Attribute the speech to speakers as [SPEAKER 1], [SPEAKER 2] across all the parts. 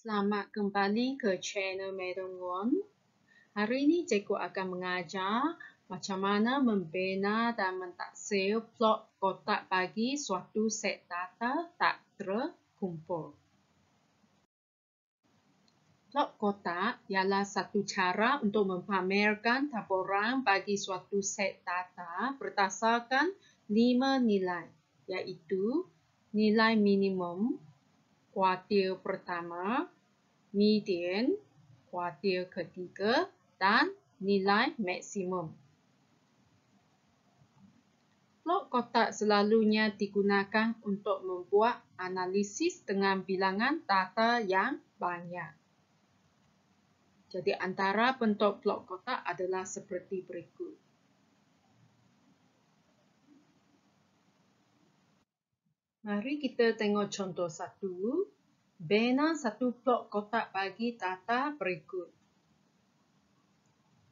[SPEAKER 1] Selamat kembali ke channel Madam Wong. Hari ini cikgu akan mengajar macam mana membina dan mentaksir plot kotak bagi suatu set data tak terkumpul. Plot kotak ialah satu cara untuk mempamerkan taburan bagi suatu set data berdasarkan lima nilai iaitu nilai minimum, kuartil pertama, median, kuartil ketiga dan nilai maksimum. Plot kotak selalunya digunakan untuk membuat analisis dengan bilangan data yang banyak. Jadi antara bentuk plot kotak adalah seperti berikut. Mari kita tengok contoh satu. Bina satu plot kotak bagi data berikut.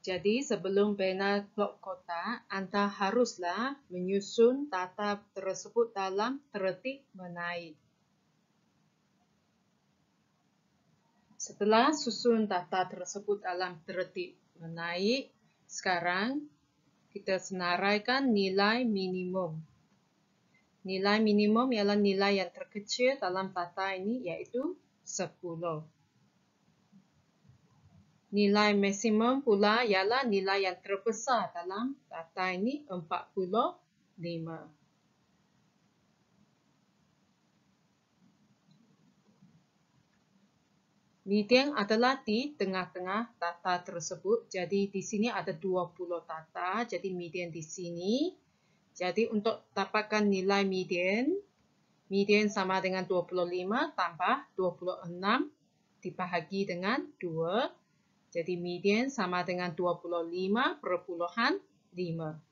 [SPEAKER 1] Jadi sebelum bina plot kotak, anda haruslah menyusun data tersebut dalam tertib menaik. Setelah susun data tersebut dalam tertib menaik, sekarang kita senaraikan nilai minimum Nilai minimum ialah nilai yang terkecil dalam tata ini iaitu 10. Nilai maksimum pula ialah nilai yang terbesar dalam tata ini 45. Median adalah di tengah-tengah tata tersebut. Jadi di sini ada 20 tata. Jadi median di sini jadi untuk dapatkan nilai median, median sama dengan 25 tambah 26 dibahagi dengan 2. Jadi median sama dengan 25 perpuluhan 5.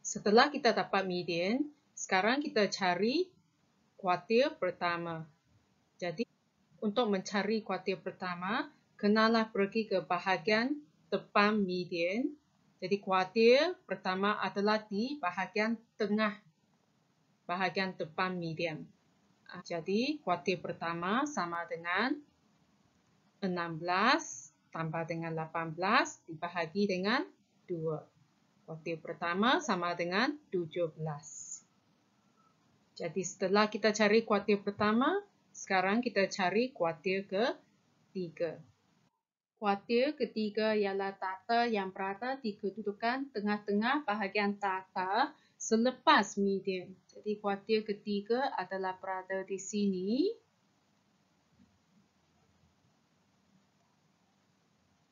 [SPEAKER 1] Setelah kita dapat median, sekarang kita cari kuartil pertama. Jadi untuk mencari kuartil pertama, kenalah pergi ke bahagian depan median. Jadi kuartil pertama adalah di bahagian tengah, bahagian depan median. Ah, jadi kuartil pertama sama dengan 16 tambah dengan 18 dibahagi dengan 2. Kuartil pertama sama dengan 17. Jadi setelah kita cari kuartil pertama, sekarang kita cari kuartil ketiga. Kuartil ketiga ialah tata yang berada di kedudukan tengah-tengah bahagian tata selepas median. Jadi kuartil ketiga adalah berada di sini.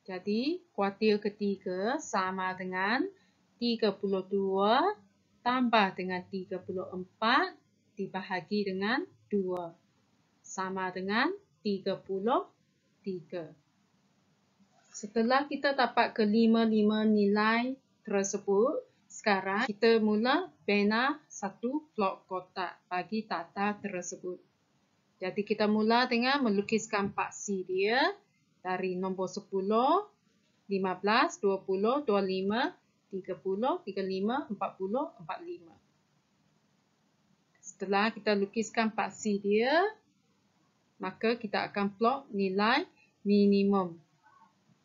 [SPEAKER 1] Jadi kuartil ketiga sama dengan 32 tambah dengan 34 dibahagi dengan 2 sama dengan 33. Setelah kita dapat kelima-lima nilai tersebut, sekarang kita mula pena satu blok kotak bagi data tersebut. Jadi kita mula dengan melukiskan paksi dia dari nombor 10, 15, 20, 25, 30, 35, 40, 45. Setelah kita lukiskan paksi dia, maka kita akan plot nilai minimum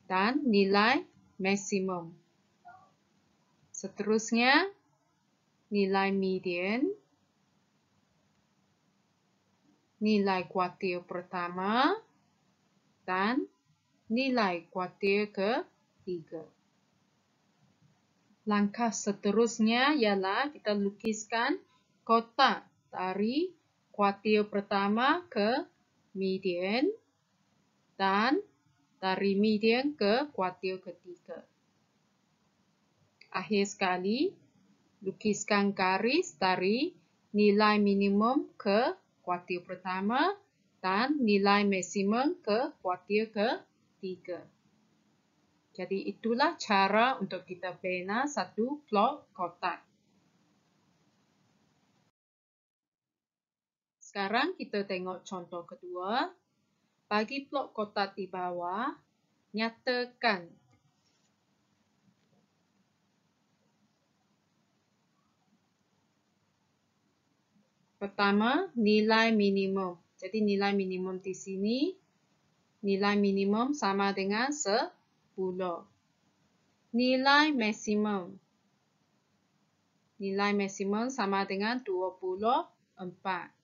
[SPEAKER 1] dan nilai maksimum. Seterusnya, nilai median, nilai kuartil pertama dan nilai kuartil ketiga. Langkah seterusnya ialah kita lukiskan kotak dari kuartil pertama ke median dan dari median ke kuartil ketiga. Akhir sekali, lukiskan garis dari nilai minimum ke kuartil pertama dan nilai maksimum ke kuartil ketiga. Jadi itulah cara untuk kita bina satu plot kotak. Sekarang kita tengok contoh kedua bagi plot kotak di bawah, nyatakan. Pertama, nilai minimum. Jadi nilai minimum di sini, nilai minimum sama dengan 10. Nilai maksimum. Nilai maksimum sama dengan 24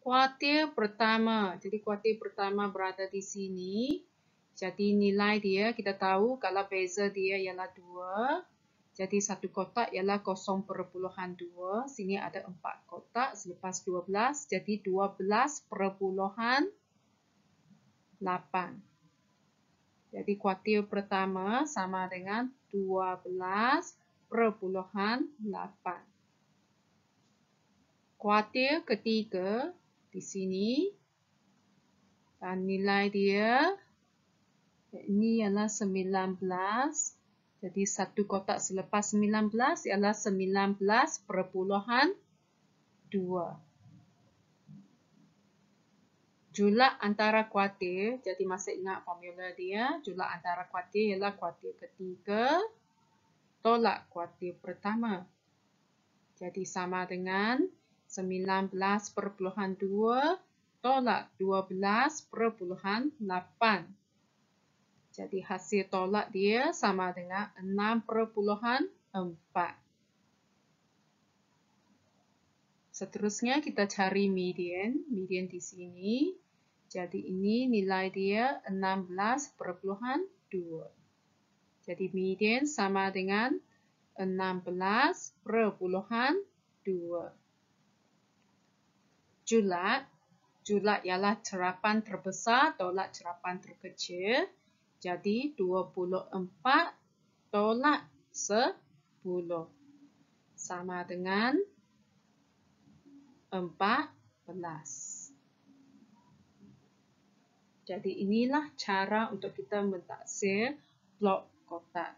[SPEAKER 1] kuartil pertama. Jadi kuartil pertama berada di sini. Jadi nilai dia kita tahu kalau beza dia ialah 2. Jadi satu kotak ialah 0.2. Sini ada 4 kotak selepas 12. Jadi 12.8. Jadi kuartil pertama sama dengan perpuluhan 12.8. Kuartil ketiga di sini dan nilai dia eh, ini ialah 19 jadi satu kotak selepas 19 ialah 19 perpuluhan 2. julat antara kuartil jadi masih ingat formula dia julat antara kuartil ialah kuartil ketiga tolak kuartil pertama jadi sama dengan 19.2 belas perpuluhan dua tolak belas perpuluhan Jadi hasil tolak dia sama dengan enam perpuluhan empat Seterusnya kita cari median. Median di sini. Jadi ini nilai dia belas perpuluhan dua Jadi median sama dengan belas perpuluhan dua julat. Julat ialah cerapan terbesar tolak cerapan terkecil. Jadi 24 tolak 10 sama dengan 14. Jadi inilah cara untuk kita mentaksir blok kotak.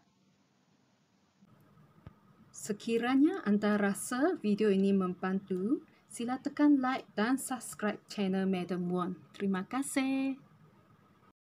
[SPEAKER 1] Sekiranya anda rasa video ini membantu, Sila tekan like dan subscribe channel Madam Won. Terima kasih.